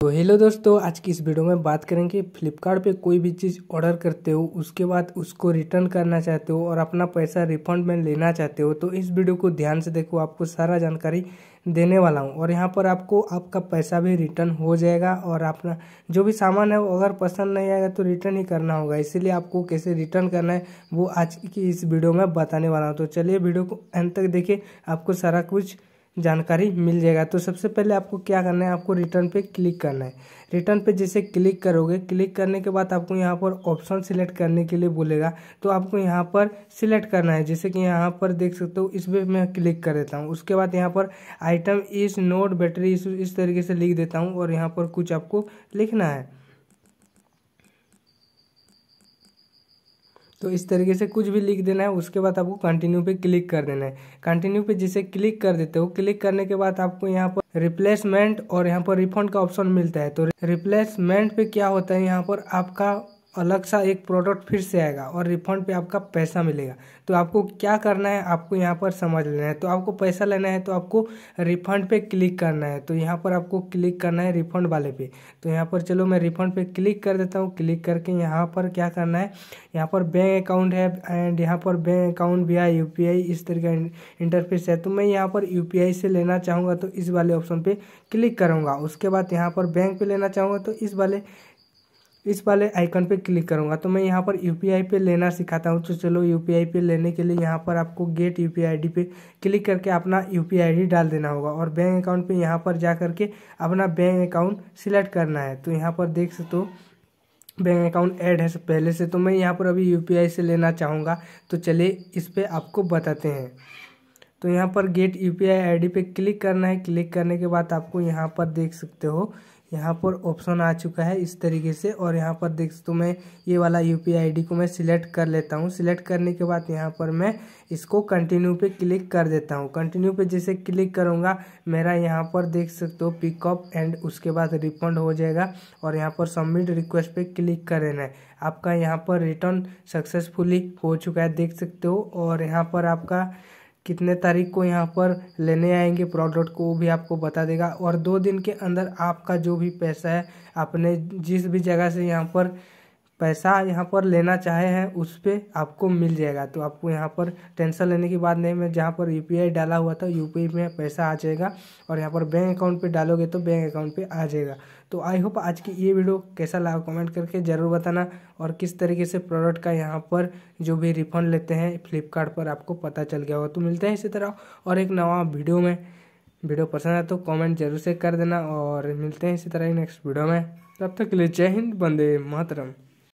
तो हेलो दोस्तों आज की इस वीडियो में बात करेंगे फ्लिपकार्ट पे कोई भी चीज़ ऑर्डर करते हो उसके बाद उसको रिटर्न करना चाहते हो और अपना पैसा रिफंड में लेना चाहते हो तो इस वीडियो को ध्यान से देखो आपको सारा जानकारी देने वाला हूँ और यहाँ पर आपको आपका पैसा भी रिटर्न हो जाएगा और अपना जो भी सामान है वो अगर पसंद नहीं आएगा तो रिटर्न ही करना होगा इसीलिए आपको कैसे रिटर्न करना है वो आज की इस वीडियो में बताने वाला हूँ तो चलिए वीडियो को अंत तक देखिए आपको सारा कुछ जानकारी मिल जाएगा तो सबसे पहले आपको क्या करना है आपको रिटर्न पे क्लिक करना है रिटर्न पे जैसे क्लिक करोगे क्लिक करने के बाद आपको यहाँ पर ऑप्शन सिलेक्ट करने के लिए बोलेगा तो आपको यहाँ पर सिलेक्ट करना है जैसे कि यहाँ पर देख सकते हो इस पर मैं क्लिक कर देता हूँ उसके बाद यहाँ पर आइटम इस नोट बैटरी इस, इस तरीके से लिख देता हूँ और यहाँ पर कुछ आपको लिखना है तो इस तरीके से कुछ भी लिख देना है उसके बाद आपको कंटिन्यू पे क्लिक कर देना है कंटिन्यू पे जिसे क्लिक कर देते हो क्लिक करने के बाद आपको यहाँ पर रिप्लेसमेंट और यहाँ पर रिफंड का ऑप्शन मिलता है तो रिप्लेसमेंट पे क्या होता है यहाँ पर आपका अलग सा एक प्रोडक्ट फिर से आएगा और रिफंड पे आपका पैसा मिलेगा तो आपको क्या करना है आपको यहाँ पर समझ लेना है तो आपको पैसा लेना है तो आपको रिफंड पे क्लिक करना है तो यहाँ पर आपको क्लिक करना है रिफंड वाले पे तो यहाँ पर चलो मैं रिफंड पे क्लिक कर देता हूँ क्लिक करके यहाँ पर क्या करना है यहाँ पर बैंक अकाउंट है एंड यहाँ पर बैंक अकाउंट भी है यू इस तरह का इंटरफेस है तो मैं यहाँ पर यू से लेना चाहूँगा तो इस वाले ऑप्शन पर क्लिक करूँगा उसके बाद यहाँ पर बैंक पर लेना चाहूँगा तो इस वाले इस वाले आइकन पे क्लिक करूँगा तो मैं यहाँ पर यू पी आई पे लेना सिखाता हूँ तो चलो यू पी आई पे लेने के लिए यहाँ पर आपको get U P I D पे क्लिक करके अपना यू पी आई डी डाल देना होगा और बैंक अकाउंट पे यहाँ पर जा करके अपना बैंक अकाउंट सिलेक्ट करना है तो यहाँ पर देख सकते हो बैंक अकाउंट ऐड है पहले से तो मैं यहाँ पर अभी यू से लेना चाहूँगा तो चलिए इस पर आपको बताते हैं तो यहाँ पर गेट यू पी आई पे क्लिक करना है क्लिक करने के बाद आपको यहाँ पर देख सकते हो यहाँ पर ऑप्शन आ चुका है इस तरीके से और यहाँ पर देख तो मैं ये वाला यू पी को मैं सिलेक्ट कर लेता हूँ सिलेक्ट करने के बाद यहाँ पर मैं इसको कंटिन्यू पे क्लिक कर देता हूँ कंटिन्यू पे जैसे क्लिक करूँगा मेरा यहाँ पर देख सकते हो पिकअप एंड उसके बाद रिफंड हो जाएगा और यहाँ पर सबमिट रिक्वेस्ट पे क्लिक कर देना है आपका यहाँ पर रिटर्न सक्सेसफुली हो चुका है देख सकते हो और यहाँ पर आपका कितने तारीख को यहाँ पर लेने आएंगे प्रोडक्ट को वो भी आपको बता देगा और दो दिन के अंदर आपका जो भी पैसा है आपने जिस भी जगह से यहाँ पर पैसा यहाँ पर लेना चाहे हैं उस पर आपको मिल जाएगा तो आपको यहाँ पर टेंशन लेने की बात नहीं मैं जहाँ पर यू डाला हुआ था यू में पैसा आ जाएगा और यहाँ पर बैंक अकाउंट पे डालोगे तो बैंक अकाउंट पे आ जाएगा तो आई होप आज की ये वीडियो कैसा लगा कमेंट करके ज़रूर बताना और किस तरीके से प्रोडक्ट का यहाँ पर जो भी रिफंड लेते हैं फ्लिपकार्ट पर आपको पता चल गया होगा तो मिलते हैं इसी तरह और एक नवा वीडियो में वीडियो पसंद आए तो कमेंट जरूर से कर देना और मिलते हैं इसी तरह नेक्स्ट वीडियो में तब तक के लिए जय हिंद बंदे मातरम